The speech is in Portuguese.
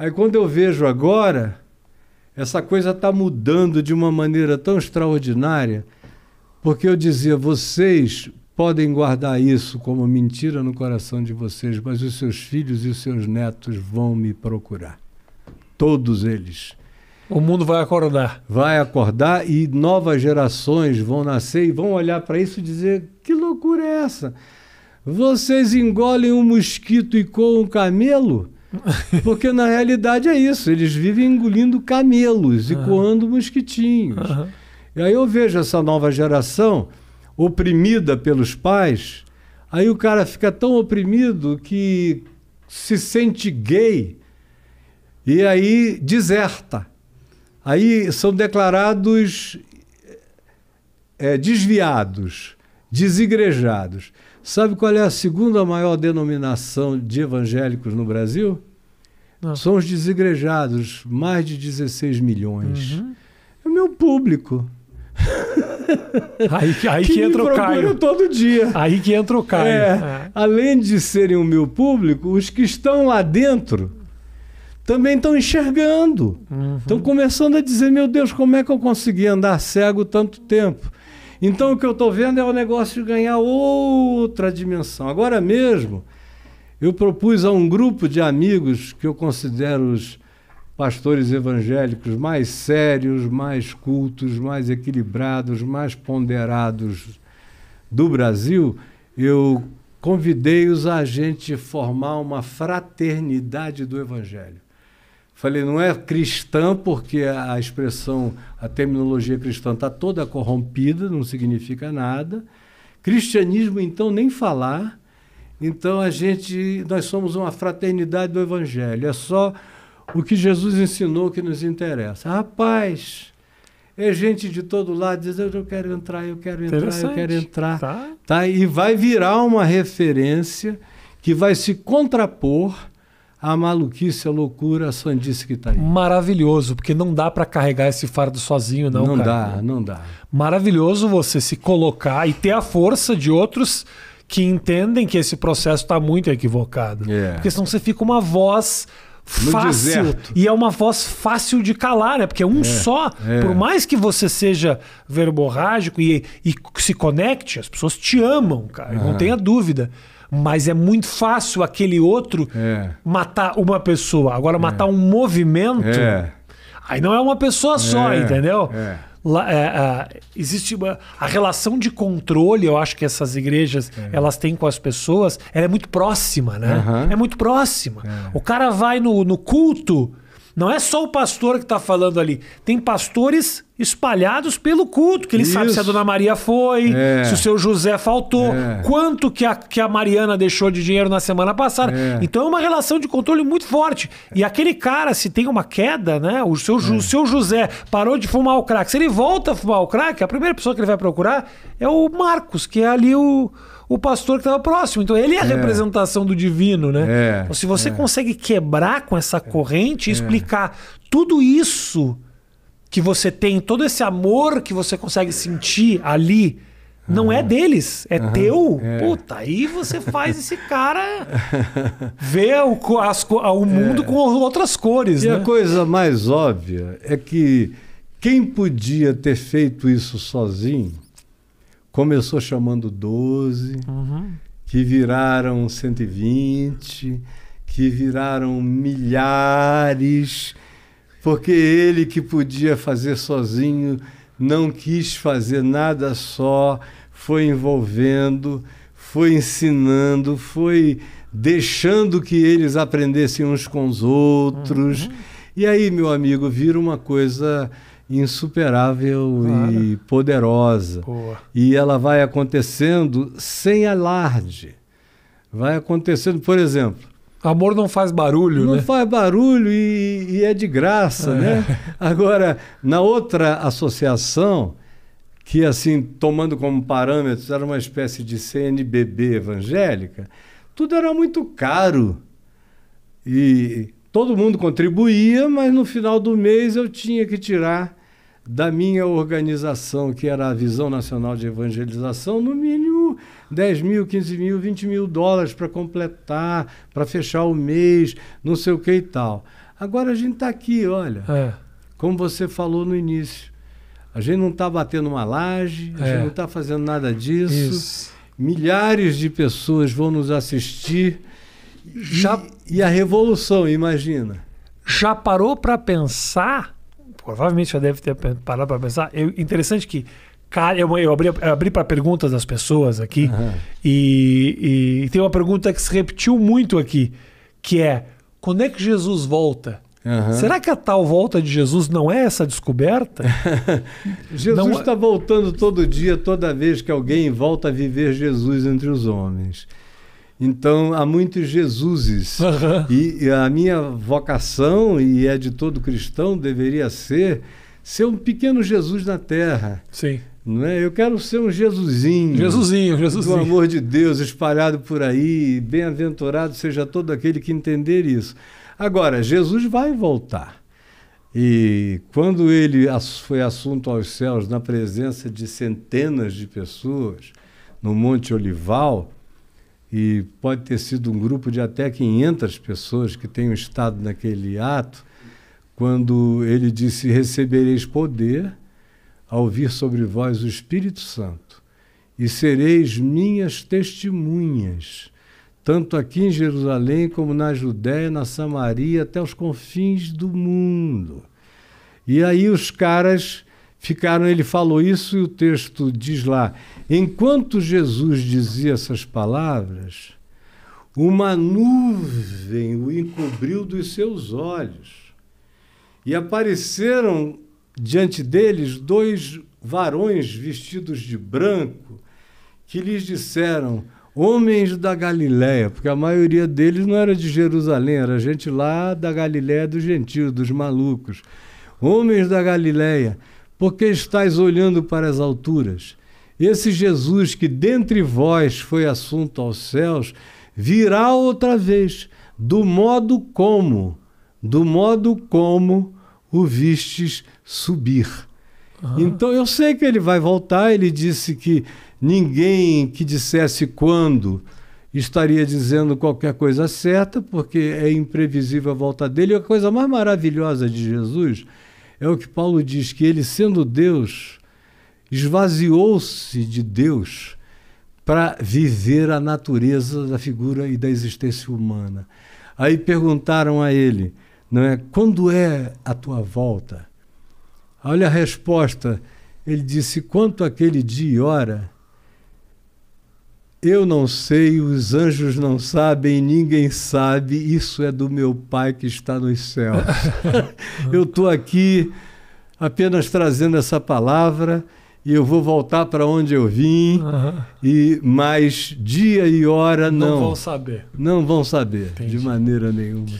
Aí quando eu vejo agora, essa coisa está mudando de uma maneira tão extraordinária, porque eu dizia, vocês podem guardar isso como mentira no coração de vocês, mas os seus filhos e os seus netos vão me procurar. Todos eles. O mundo vai acordar. Vai acordar e novas gerações vão nascer e vão olhar para isso e dizer: que loucura é essa? Vocês engolem um mosquito e coam um camelo? Porque na realidade é isso, eles vivem engolindo camelos e uhum. coando mosquitinhos. Uhum. E aí eu vejo essa nova geração oprimida pelos pais, aí o cara fica tão oprimido que se sente gay e aí deserta. Aí são declarados é, desviados, desigrejados. Sabe qual é a segunda maior denominação de evangélicos no Brasil? São os desigrejados, mais de 16 milhões. Uhum. É o meu público. aí, aí que, que entra o Caio. todo dia. Aí que entra o Caio. É, é. Além de serem o meu público, os que estão lá dentro também estão enxergando. Uhum. Estão começando a dizer: meu Deus, como é que eu consegui andar cego tanto tempo? Então o que eu estou vendo é o negócio de ganhar outra dimensão. Agora mesmo, eu propus a um grupo de amigos que eu considero os pastores evangélicos mais sérios, mais cultos, mais equilibrados, mais ponderados do Brasil, eu convidei-os a gente formar uma fraternidade do Evangelho. Falei, não é cristã porque a expressão, a terminologia cristã está toda corrompida, não significa nada. Cristianismo, então, nem falar. Então, a gente, nós somos uma fraternidade do Evangelho. É só o que Jesus ensinou que nos interessa. Rapaz, é gente de todo lado dizendo, eu quero entrar, eu quero entrar, eu quero entrar. Tá. tá? E vai virar uma referência que vai se contrapor a maluquice, a loucura, a sandice que está aí. Maravilhoso, porque não dá para carregar esse fardo sozinho, não, Não cara. dá, não dá. Maravilhoso você se colocar e ter a força de outros que entendem que esse processo está muito equivocado. É. Porque senão você fica uma voz fácil. E é uma voz fácil de calar, né? Porque é um é, só. É. Por mais que você seja verborrágico e, e se conecte, as pessoas te amam, cara. Ah. Não tenha dúvida. Mas é muito fácil aquele outro é. matar uma pessoa. Agora, é. matar um movimento. É. Aí não é uma pessoa só, é. entendeu? É. Lá, é, a, existe uma, a relação de controle, eu acho que essas igrejas é. elas têm com as pessoas, ela é muito próxima, né? Uhum. É muito próxima. É. O cara vai no, no culto, não é só o pastor que está falando ali, tem pastores espalhados pelo culto, que ele Isso. sabe se a Dona Maria foi, é. se o seu José faltou, é. quanto que a, que a Mariana deixou de dinheiro na semana passada. É. Então é uma relação de controle muito forte. E aquele cara, se tem uma queda, né? O seu, é. o seu José parou de fumar o crack. Se ele volta a fumar o crack, a primeira pessoa que ele vai procurar é o Marcos, que é ali o o pastor que estava próximo. Então ele é a é. representação do divino, né? É. Então, se você é. consegue quebrar com essa é. corrente e é. explicar tudo isso que você tem, todo esse amor que você consegue sentir ali, não uhum. é deles, é uhum. teu. É. Puta, aí você faz esse cara ver o, as, o mundo é. com outras cores. E né? a coisa mais óbvia é que quem podia ter feito isso sozinho começou chamando 12, uhum. que viraram 120, que viraram milhares porque ele que podia fazer sozinho não quis fazer nada só, foi envolvendo, foi ensinando, foi deixando que eles aprendessem uns com os outros. Uhum. E aí, meu amigo, vira uma coisa insuperável claro. e poderosa. Boa. E ela vai acontecendo sem alarde. Vai acontecendo, por exemplo, Amor não faz barulho, não né? Não faz barulho e, e, é de graça, né? é. né? Agora, na outra associação, que assim, tomando como parâmetros, era uma espécie de CNBB evangélica, tudo era muito caro. E todo mundo contribuía, mas no final do mês eu tinha que tirar da minha organização, que era a Visão Nacional de Evangelização, no mínimo 10 mil, 15 mil, 20 mil dólares para completar, para fechar o mês, não sei o que e tal. Agora a gente está aqui, olha. É. Como você falou no início, a gente não está batendo uma laje, a é. gente não está fazendo nada disso. Isso. Milhares de pessoas vão nos assistir. Já... E, e a revolução, imagina. Já parou para pensar provavelmente já deve ter parado para pensar. É interessante que eu, eu abri, abri para perguntas das pessoas aqui uhum. e, e, tem uma pergunta que se repetiu muito aqui, que é quando é que Jesus volta? Uhum. Será que a tal volta de Jesus não é essa descoberta? Jesus está não... É- tá voltando todo dia, toda vez que alguém volta a viver Jesus entre os homens. Então, há muitos Jesuses. Uhum. E, e a minha vocação, e é de todo cristão, deveria ser ser um pequeno Jesus na Terra. Sim. Não é? Eu quero ser um Jesusinho. Jesusinho, Jesusinho. Do amor de Deus espalhado por aí. Bem-aventurado seja todo aquele que entender isso. Agora, Jesus vai voltar. E quando ele foi assunto aos céus, na presença de centenas de pessoas, no Monte Olival, e pode ter sido um grupo de até 500 pessoas que tenham estado naquele ato, quando ele disse: Recebereis poder ao vir sobre vós o Espírito Santo, e sereis minhas testemunhas, tanto aqui em Jerusalém como na Judéia, na Samaria, até os confins do mundo. E aí os caras ficaram, ele falou isso e o texto diz lá: enquanto Jesus dizia essas palavras, uma nuvem o encobriu dos seus olhos. E apareceram diante deles dois varões vestidos de branco que lhes disseram: Homens da Galiléia, porque a maioria deles não era de Jerusalém, era gente lá da Galiléia dos gentios, dos malucos. Homens da Galiléia, porque estáis olhando para as alturas. Esse Jesus que dentre vós foi assunto aos céus, virá outra vez, do modo como, do modo como o vistes subir. Uhum. Então eu sei que ele vai voltar, ele disse que ninguém que dissesse quando estaria dizendo qualquer coisa certa, porque é imprevisível a volta dele. E a coisa mais maravilhosa de Jesus é o que Paulo diz, que ele, sendo Deus, esvaziou-se de Deus para viver a natureza da figura e da existência humana. Aí perguntaram a ele, não é? Quando é a tua volta? Olha a resposta. Ele disse: Quanto aquele dia e hora, eu não sei, os anjos não sabem, ninguém sabe, isso é do meu Pai que está nos céus. eu estou aqui apenas trazendo essa palavra e eu vou voltar para onde eu vim, uhum. e mas dia e hora não. Não vão saber. Não vão saber, Entendi. de maneira nenhuma.